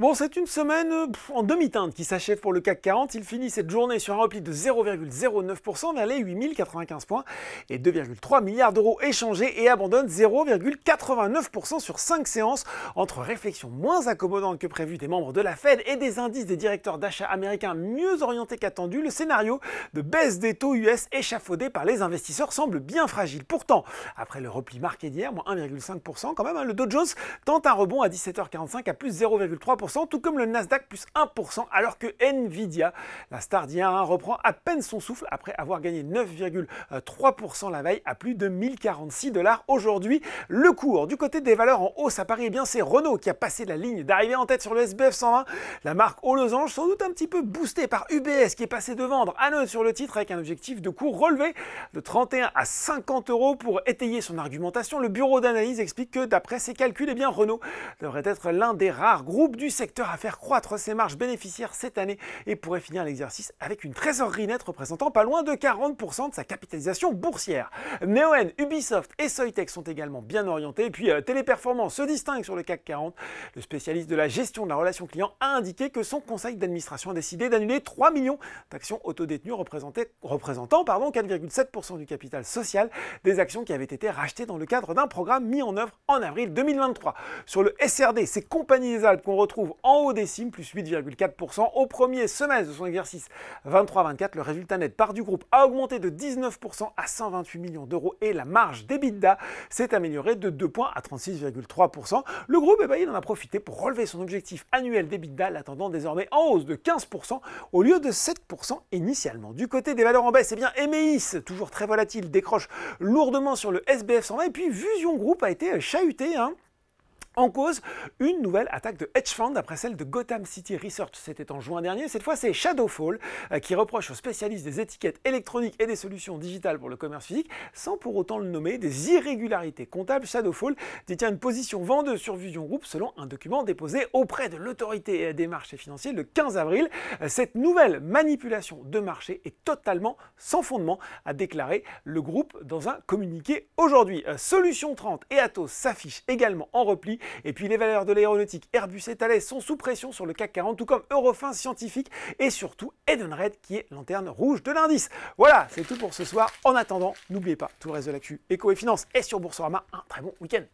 Bon, c'est une semaine euh, en demi-teinte qui s'achève pour le CAC 40. Il finit cette journée sur un repli de 0,09% vers les 8095 points et 2,3 milliards d'euros échangés et abandonne 0,89% sur 5 séances entre réflexions moins accommodantes que prévues des membres de la Fed et des indices des directeurs d'achat américains mieux orientés qu'attendu. Le scénario de baisse des taux US échafaudé par les investisseurs semble bien fragile. Pourtant, après le repli marqué d'hier, moins 1,5% quand même, hein, le Dow Jones tente un rebond à 17h45 à plus 0,3% tout comme le Nasdaq plus 1%, alors que Nvidia, la star d'IA, hein, reprend à peine son souffle après avoir gagné 9,3% la veille à plus de 1046 dollars aujourd'hui. Le cours du côté des valeurs en hausse à Paris, eh bien c'est Renault qui a passé la ligne d'arrivée en tête sur le SBF 120. La marque aux losanges, sans doute un petit peu boostée par UBS qui est passé de vendre à neuf sur le titre avec un objectif de cours relevé de 31 à 50 euros pour étayer son argumentation. Le bureau d'analyse explique que d'après ses calculs, et eh bien Renault devrait être l'un des rares groupes du secteur à faire croître ses marges bénéficiaires cette année et pourrait finir l'exercice avec une trésorerie nette représentant pas loin de 40% de sa capitalisation boursière. Neoen, Ubisoft et Soytech sont également bien orientés. Et puis euh, Téléperformance se distingue sur le CAC 40. Le spécialiste de la gestion de la relation client a indiqué que son conseil d'administration a décidé d'annuler 3 millions d'actions autodétenues représentant 4,7% du capital social des actions qui avaient été rachetées dans le cadre d'un programme mis en œuvre en avril 2023. Sur le SRD, c'est Compagnie des Alpes qu'on retrouve en haut des cimes, plus 8,4%. Au premier semestre de son exercice 23-24, le résultat net par du groupe a augmenté de 19% à 128 millions d'euros et la marge d'EBITDA s'est améliorée de 2 points à 36,3%. Le groupe, eh ben, en a profité pour relever son objectif annuel d'EBITDA, l'attendant désormais en hausse de 15% au lieu de 7% initialement. Du côté des valeurs en baisse, c'est eh bien, Emeis, toujours très volatile, décroche lourdement sur le SBF 120 et puis Vision Group a été chahuté hein. En cause, une nouvelle attaque de hedge fund après celle de Gotham City Research. C'était en juin dernier. Cette fois, c'est Shadowfall euh, qui reproche aux spécialistes des étiquettes électroniques et des solutions digitales pour le commerce physique, sans pour autant le nommer, des irrégularités comptables. Shadowfall détient une position vendeuse sur Vision Group selon un document déposé auprès de l'autorité des marchés financiers le 15 avril. Euh, cette nouvelle manipulation de marché est totalement sans fondement, a déclaré le groupe dans un communiqué aujourd'hui. Euh, Solution 30 et Atos s'affichent également en repli et puis les valeurs de l'aéronautique, Airbus et Thalès sont sous pression sur le CAC 40, tout comme Eurofin Scientifique et surtout Edenred qui est lanterne rouge de l'indice. Voilà, c'est tout pour ce soir. En attendant, n'oubliez pas, tout le reste de l'actu, éco et finance et sur Boursorama, un très bon week-end.